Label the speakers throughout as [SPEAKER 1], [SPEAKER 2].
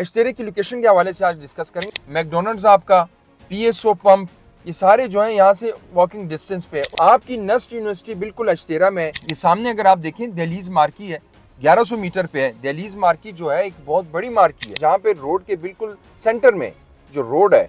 [SPEAKER 1] exterior e की location के हवाले से आज डिस्कस करेंगे मैकडोनल्ड्स आपका पी एस ओ पम्प ये सारे जो है यहाँ से वॉकिंग डिस्टेंस पे है आपकी नस्ट यूनिवर्सिटी बिल्कुल अश्तेरा e में है ये सामने अगर आप देखें दहलीज मार्की है 1100 मीटर पे है दहलीज मार्की जो है एक बहुत बड़ी मार्की है जहाँ पे रोड के बिल्कुल सेंटर में जो रोड है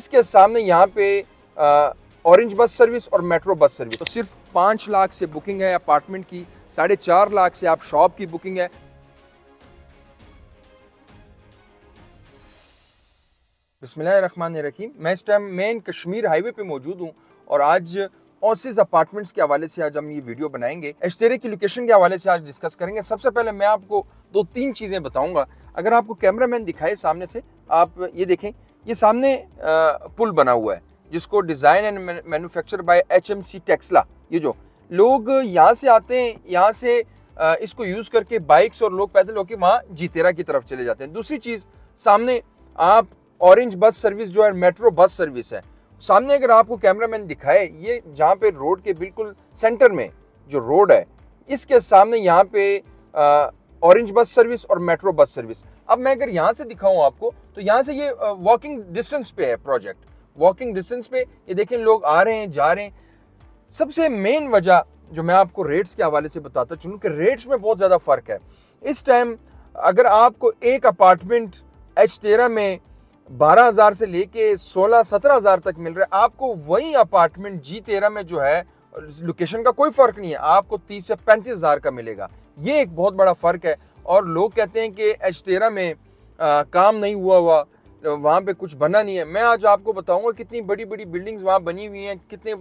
[SPEAKER 1] इसके सामने यहाँ पे ऑरेंज बस सर्विस और मेट्रो बस सर्विस तो सिर्फ पाँच लाख से बुकिंग है अपार्टमेंट की साढ़े लाख से आप शॉप की बुकिंग है बसमीम मैं इस टाइम मेन कश्मीर हाईवे पे मौजूद हूँ और आज ऑसिस अपार्टमेंट्स के हवाले से आज हम ये वीडियो बनाएंगे एश्तेरे की लोकेशन के हवाले से आज डिस्कस करेंगे सबसे पहले मैं आपको दो तीन चीज़ें बताऊंगा अगर आपको कैमरा मैन दिखाए सामने से आप ये देखें ये सामने पुल बना हुआ है जिसको design and manufacture by H M C टेक्सला ये जो लोग यहाँ से आते हैं यहाँ से इसको यूज़ करके बाइक्स और लोग पैदल होकर वहाँ जीतेरा की तरफ चले जाते हैं दूसरी चीज़ सामने आप ऑरेंज बस सर्विस जो है मेट्रो बस सर्विस है सामने अगर आपको कैमरामैन दिखाए ये जहाँ पे रोड के बिल्कुल सेंटर में जो रोड है इसके सामने यहाँ पे ऑरेंज बस सर्विस और मेट्रो बस सर्विस अब मैं अगर यहाँ से दिखाऊँ आपको तो यहाँ से ये वॉकिंग डिस्टेंस पे है प्रोजेक्ट वॉकिंग डिस्टेंस पे ये देखें लोग आ रहे हैं जा रहे हैं सबसे मेन वजह जो मैं आपको रेट्स के हवाले से बताता चलूँ कि रेट्स में बहुत ज़्यादा फ़र्क है इस टाइम अगर आपको एक अपार्टमेंट एच तेरह में बारह हज़ार से लेके सोलह सत्रह हज़ार तक मिल रहा है आपको वही अपार्टमेंट जी तेरह में जो है लोकेशन का कोई फ़र्क नहीं है आपको तीस से पैंतीस हज़ार का मिलेगा ये एक बहुत बड़ा फ़र्क है और लोग कहते हैं कि एच तेरह में आ, काम नहीं हुआ हुआ वहाँ पे कुछ बना नहीं है मैं आज आपको बताऊंगा कितनी बड़ी बड़ी बिल्डिंग्स वहाँ बनी हुई हैं कितने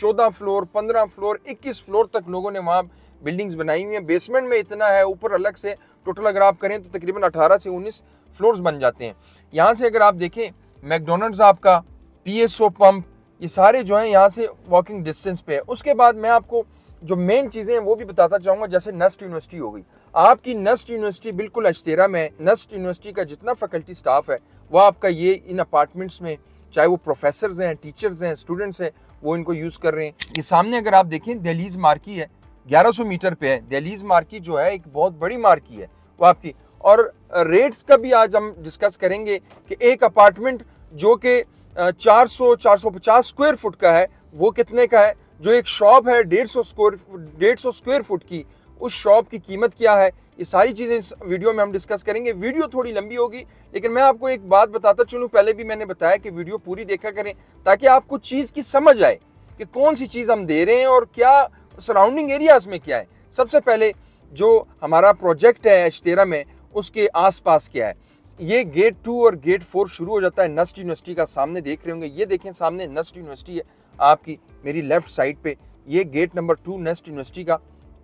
[SPEAKER 1] चौदह फ्लोर पंद्रह फ्लोर इक्कीस फ्लोर तक लोगों ने वहाँ बिल्डिंग्स बनाई हुई हैं बेसमेंट में इतना है ऊपर अलग से टोटल अगर आप करें तो तकरीबन अठारह से उन्नीस फ्लोर्स बन जाते हैं यहाँ से अगर आप देखें मैकडोनल्ड्स आपका पी पंप ये सारे जो हैं यहाँ से वॉकिंग डिस्टेंस पे है उसके बाद मैं आपको जो मेन चीज़ें हैं वो भी बताता चाहूँगा जैसे नस्ट यूनिवर्सिटी हो गई आपकी नस्ट यूनिवर्सिटी बिल्कुल अश्तेरा में नस्ट यूनिवर्सिटी का जितना फैकल्टी स्टाफ है वह आपका ये इन अपार्टमेंट्स में चाहे वो प्रोफेसर हैं टीचर्स हैं स्टूडेंट्स हैं वो इनको यूज़ कर रहे हैं ये सामने अगर आप देखें दहलीज मार्की है 1100 मीटर पे है दहलीज मार्की जो है एक बहुत बड़ी मार्की है वो आपकी और रेट्स का भी आज हम डिस्कस करेंगे कि एक अपार्टमेंट जो कि 400 450 स्क्वायर फुट का है वो कितने का है जो एक शॉप है 150 स्क्वायर सौ स्क्वायर फुट की उस शॉप की कीमत क्या है ये सारी चीज़ें इस वीडियो में हम डिस्कस करेंगे वीडियो थोड़ी लंबी होगी लेकिन मैं आपको एक बात बताता चलूँ पहले भी मैंने बताया कि वीडियो पूरी देखा करें ताकि आपको चीज़ की समझ आए कि कौन सी चीज़ हम दे रहे हैं और क्या सराउंडिंग एरियाज़ में क्या है सबसे पहले जो हमारा प्रोजेक्ट है अश्तेरा में उसके आसपास क्या है ये गेट टू और गेट फोर शुरू हो जाता है नस्ट यूनिवर्सिटी का सामने देख रहे होंगे ये देखें सामने नस्ट यूनिवर्सिटी है आपकी मेरी लेफ्ट साइड पे ये gate number two NUST university का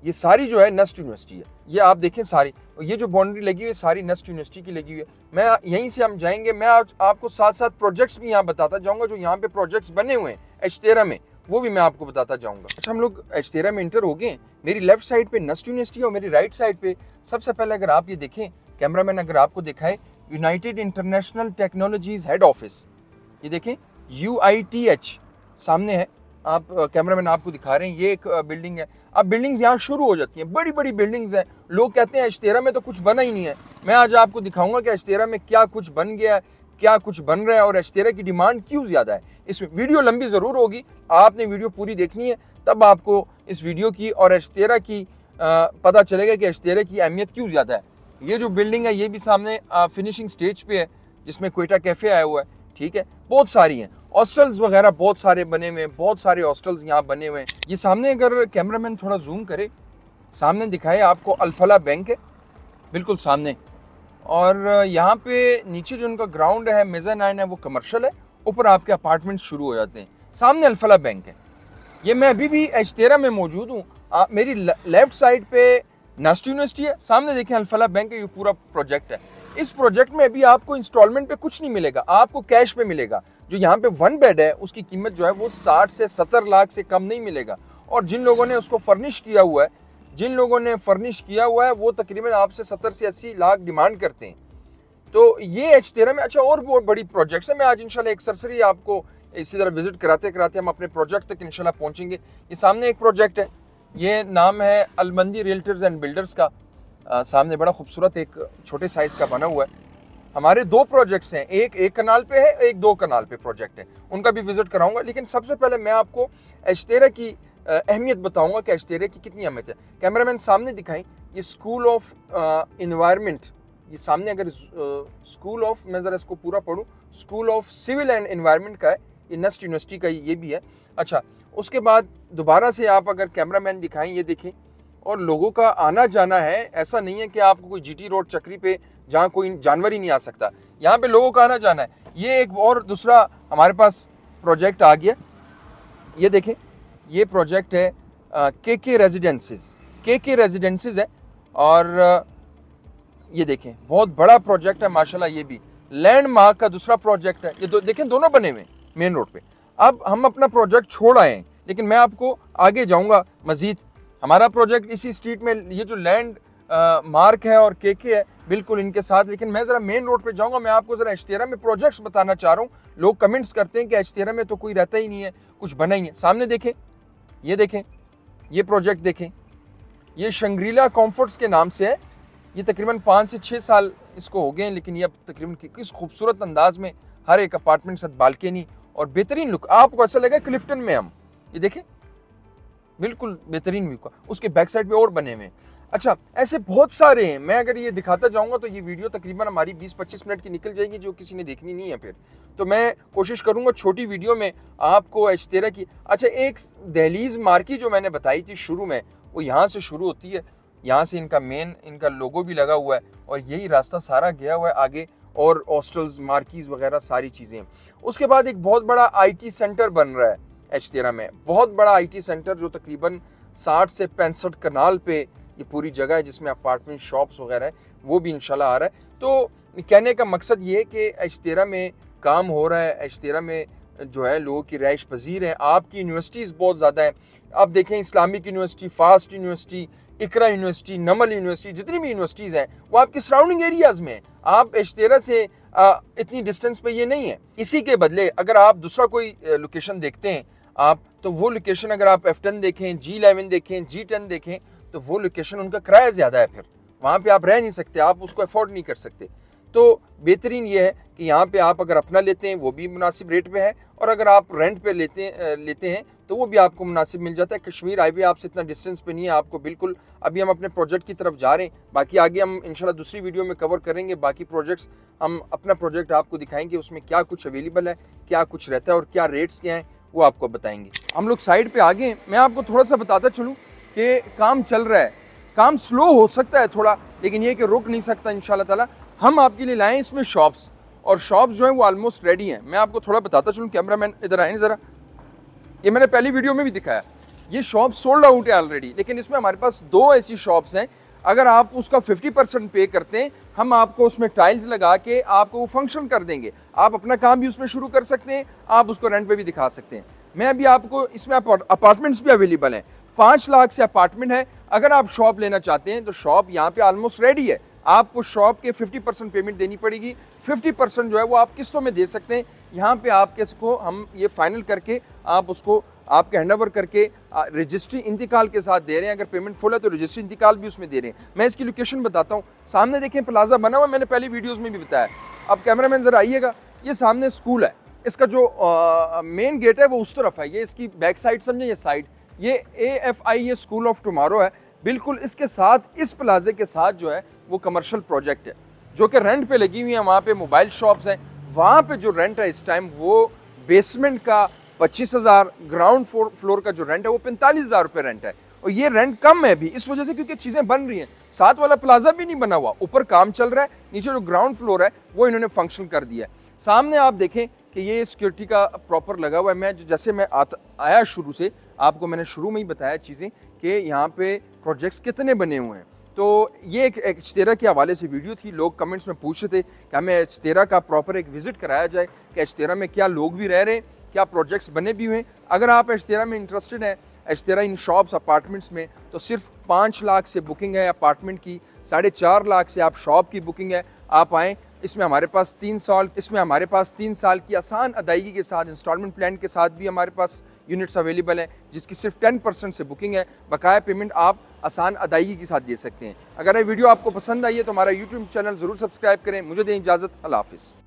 [SPEAKER 1] ये सारी जो है नस्ट यूनिवर्सिटी है ये आप देखें सारी ये जो बाउंड्री लगी हुई है सारी नस्ट यूनिवर्सिटी की लगी हुई है मैं यहीं से हम जाएंगे मैं आज आपको साथ साथ प्रोजेक्ट्स भी यहाँ बताता जाऊँगा जो यहाँ पे प्रोजेक्ट्स बने हुए हैं एच में वो भी मैं आपको बताता जाऊंगा अच्छा हम लोग एच तेरह में इंटर हो गए मेरी लेफ्ट साइड पे नस्ट यूनिवर्सिटी और मेरी राइट साइड पे सबसे पहले अगर आप ये देखें कैमरामैन अगर आपको दिखाए United International Technologies head office ये देखें यू आई टी एच सामने है आप कैमरामैन आपको दिखा रहे हैं ये एक बिल्डिंग है अब बिल्डिंग्स यहाँ शुरू हो जाती हैं बड़ी बड़ी बिल्डिंग्स हैं लोग कहते हैं एच में तो कुछ बना ही नहीं है मैं आज आपको दिखाऊंगा कि एच में क्या कुछ बन गया है क्या कुछ बन रहा है और एच की डिमांड क्यों ज़्यादा है इस वीडियो लंबी ज़रूर होगी आपने वीडियो पूरी देखनी है तब आपको इस वीडियो की और एच की पता चलेगा कि एच की अहमियत क्यों ज़्यादा है ये जो बिल्डिंग है ये भी सामने फिनिशिंग स्टेज पे है जिसमें कोयटा कैफ़े आया हुआ है ठीक है बहुत सारी हैं हॉस्टल्स वगैरह बहुत सारे बने हुए हैं बहुत सारे हॉस्टल्स यहाँ बने हुए हैं ये सामने अगर कैमरामैन थोड़ा जूम करे सामने दिखाए आपको अल्फला बैंक है बिल्कुल सामने और यहाँ पे नीचे जो उनका ग्राउंड है मेजर नाइन है वो कमर्शल है ऊपर आपके अपार्टमेंट शुरू हो जाते हैं सामने अल्फला बैंक है ये मैं अभी भी एच तेरह में मौजूद हूँ मेरी लेफ्ट साइड पे नेस्ट यूनिवर्सिटी है सामने देखें अल्फला बैंक है ये पूरा प्रोजेक्ट है इस प्रोजेक्ट में अभी आपको इंस्टॉलमेंट पे कुछ नहीं मिलेगा आपको कैश पे मिलेगा जो यहाँ पे वन बेड है उसकी कीमत जो है वो साठ से सत्तर लाख से कम नहीं मिलेगा और जिन लोगों ने उसको फर्निश किया हुआ है जिन लोगों ने फर्निश किया हुआ है वो तकरीबन आपसे सत्तर से अस्सी लाख डिमांड करते हैं तो ये एच तेरह में अच्छा और बहुत बड़ी प्रोजेक्ट्स है मैं आज इनशाला एक सरसरी आपको इसी तरह विजिट कराते कराते हम अपने प्रोजेक्ट तक इनशाला पहुँचेंगे ये सामने एक प्रोजेक्ट है ये नाम है अलमंदी रियल्टर्स एंड बिल्डर्स का आ, सामने बड़ा खूबसूरत एक छोटे साइज़ का बना हुआ है हमारे दो प्रोजेक्ट्स हैं एक एक कनाल पे है एक दो कनाल पे प्रोजेक्ट है उनका भी विजिट कराऊंगा लेकिन सबसे पहले मैं आपको एच की अहमियत बताऊंगा कि एस्टेरिया की कितनी अहमियत है कैमरा मैन सामने दिखाएं ये स्कूल ऑफ इन्वायरमेंट ये सामने अगर स्कूल ऑफ मैं ज़रा इसको पूरा पढ़ूँ school of civil and environment का है ये नस्ट यूनिवर्सिटी का ये भी है अच्छा उसके बाद दोबारा से आप अगर कैमरा मैन दिखाएं ये देखें और लोगों का आना जाना है ऐसा नहीं है कि आपको कोई जीटी रोड चक्री पे जहाँ कोई जानवर ही नहीं आ सकता यहाँ पे लोगों का आना जाना है ये एक और दूसरा हमारे पास प्रोजेक्ट आ गया ये देखें ये प्रोजेक्ट है के के रेजिडेंसीज के के रेजिडेंसीज है और ये देखें बहुत बड़ा प्रोजेक्ट है माशाल्लाह ये भी लैंडमार्क का दूसरा प्रोजेक्ट है ये दो, देखें दोनों बने हुए मेन रोड पे अब हम अपना प्रोजेक्ट छोड़ आए हैं लेकिन मैं आपको आगे जाऊंगा मज़ीद हमारा प्रोजेक्ट इसी स्ट्रीट में ये जो लैंड मार्क है और के के है बिल्कुल इनके साथ लेकिन मैं ज़रा मेन रोड पे जाऊंगा मैं आपको ज़रा अश्तेरा में प्रोजेक्ट्स बताना चाह रहा हूँ लोग कमेंट्स करते हैं कि अश्तेरा में तो कोई रहता ही नहीं है कुछ बना ही है सामने देखें ये देखें ये प्रोजेक्ट देखें ये शंग्रीला कॉम्फर्ट्स के नाम से है ये तकरीबन पाँच से छः साल इसको हो गए हैं लेकिन ये अब तकरीबन किस खूबसूरत अंदाज में हर एक अपार्टमेंट साथ बालकनी और बेहतरीन लुक आपको ऐसा लगा क्लिफ्टन में हम ये देखें बिल्कुल बेहतरीन व्यू का उसके बैक साइड पे और बने हुए हैं अच्छा ऐसे बहुत सारे हैं मैं अगर ये दिखाता जाऊंगा तो ये वीडियो तकरीबन हमारी 20-25 मिनट की निकल जाएगी जो किसी ने देखनी नहीं है फिर तो मैं कोशिश करूंगा छोटी वीडियो में आपको एच तेरह की अच्छा एक दहलीज मार्की जो मैंने बताई थी शुरू में वो यहाँ से शुरू होती है यहाँ से इनका मेन इनका लोगो भी लगा हुआ है और यही रास्ता सारा गया हुआ है आगे और हॉस्टल्स मार्कीज वगैरह सारी चीज़ें उसके बाद एक बहुत बड़ा आई सेंटर बन रहा है एच में बहुत बड़ा आई सेंटर जो तकरीबन साठ से पैंसठ कनाल पे ये पूरी जगह है जिसमें अपार्टमेंट शॉप्स वगैरह है वो भी इंशाल्लाह आ रहा है तो कहने का मकसद ये है कि एच में काम हो रहा है एच में जो है लोगों की रहाइश पजीर है आपकी यूनिवर्सिटीज़ बहुत ज़्यादा हैं आप देखें Islamic university FAST university Iqra university Namal university जितनी भी यूनिवर्सिटीज़ हैं वो आपके सराउंडिंग एरियाज़ में हैं आप एशतेरा से आ, इतनी डिस्टेंस पे ये नहीं है इसी के बदले अगर आप दूसरा कोई लोकेशन देखते हैं आप तो वो लोकेशन अगर आप एफ देखें जी इलेवन देखें जी टेन देखें तो वो लोकेशन उनका किराया ज़्यादा है फिर वहाँ पर आप रह नहीं सकते आप उसको अफोर्ड नहीं कर सकते तो बेहतरीन ये है कि यहाँ पे आप अगर अपना लेते हैं वो भी मुनासिब रेट पे है और अगर आप रेंट पे लेते लेते हैं तो वो भी आपको मुनासिब मिल जाता है कश्मीर हाईवे आपसे इतना डिस्टेंस पे नहीं है आपको बिल्कुल अभी हम अपने प्रोजेक्ट की तरफ जा रहे हैं बाकी आगे हम इंशाल्लाह दूसरी वीडियो में कवर करेंगे बाकी प्रोजेक्ट्स हम अपना प्रोजेक्ट आपको दिखाएंगे उसमें क्या कुछ अवेलेबल है क्या कुछ रहता है और क्या रेट्स क्या हैं वो आपको बताएंगे हम लोग साइड पर आ गए मैं आपको थोड़ा सा बताता चलूँ कि काम चल रहा है काम स्लो हो सकता है थोड़ा लेकिन ये कि रुक नहीं सकता इन ताला हम आपके लिए लाएँ इसमें शॉप्स और शॉप्स जो हैं वो ऑलमोस्ट रेडी हैं मैं आपको थोड़ा बताता चलूँ कैमरा मैन इधर आए ज़रा ये मैंने पहली वीडियो में भी दिखाया ये शॉप सोल्ड आउट है ऑलरेडी लेकिन इसमें हमारे पास दो ऐसी शॉप्स हैं अगर आप उसका 50 परसेंट पे करते हैं हम आपको उसमें टाइल्स लगा के आपको वो फंक्शन कर देंगे आप अपना काम भी उसमें शुरू कर सकते हैं आप उसको रेंट पे भी दिखा सकते हैं मैं अभी आपको इसमें अपार्टमेंट्स भी अवेलेबल हैं पाँच लाख से अपार्टमेंट है अगर आप शॉप लेना चाहते हैं तो शॉप यहाँ पे ऑलमोस्ट रेडी है आपको शॉप के 50 परसेंट पेमेंट देनी पड़ेगी 50 परसेंट जो है वो आप किस्तों में दे सकते हैं यहाँ पे आपके इसको हम ये फाइनल करके आप उसको आपके हैंड ओवर करके रजिस्ट्री इंतकाल के साथ दे रहे हैं अगर पेमेंट फुल है तो रजिस्ट्री इंतकाल भी उसमें दे रहे हैं मैं इसकी लोकेशन बताता हूँ सामने देखें प्लाजा बना हुआ मैंने पहली वीडियोज़ में भी बताया अब कैमरा मैन ज़रा आइएगा ये सामने स्कूल है इसका जो मेन गेट है वो उस तरफ है ये इसकी बैक साइड समझें ये साइड ये ए एफ आई ये स्कूल ऑफ टुमारो है बिल्कुल इसके साथ इस प्लाजे के साथ जो है वो कमर्शल प्रोजेक्ट है जो कि रेंट पे लगी हुई है वहाँ पे मोबाइल शॉप्स हैं वहाँ पे जो रेंट है इस टाइम वो बेसमेंट का पच्चीस हज़ार ग्राउंड फ्लोर का जो रेंट है वो पैंतालीस हज़ार रुपये रेंट है और ये रेंट कम है भी इस वजह से क्योंकि चीज़ें बन रही हैं साथ वाला प्लाजा भी नहीं बना हुआ ऊपर काम चल रहा है नीचे जो ग्राउंड फ्लोर है वो इन्होंने फंक्शन कर दिया है सामने आप देखें कि ये सिक्योरिटी का प्रॉपर लगा हुआ है मैं जैसे मैं आता आया शुरू से आपको मैंने शुरू में ही बताया चीज़ें कि यहाँ पे प्रोजेक्ट्स कितने बने हुए हैं तो ये एक एच तेरा के हवाले से वीडियो थी लोग कमेंट्स में पूछ रहे थे कि हमें एच तेरा का प्रॉपर एक विज़िट कराया जाए कि एच तेरा में क्या लोग भी रह रहे हैं क्या प्रोजेक्ट्स बने भी हुए हैं अगर आप एचतेरा में इंटरेस्टेड हैं एचतेरा इन शॉप्स अपार्टमेंट्स में तो सिर्फ पाँच लाख से बुकिंग है अपार्टमेंट की साढ़े चार लाख से आप शॉप की बुकिंग है आप आएँ इसमें हमारे पास तीन साल इसमें हमारे पास तीन साल की आसान अदायगी के साथ इंस्टॉलमेंट प्लान के साथ भी हमारे पास यूनिट्स अवेलेबल हैं जिसकी सिर्फ टेन परसेंट से बुकिंग है बकाया पेमेंट आप आसान अदायगी के साथ दे सकते हैं अगर ये वीडियो आपको पसंद आई है तो हमारा यूट्यूब चैनल ज़रूर सब्सक्राइब करें मुझे दें इजाज़त अल्लाह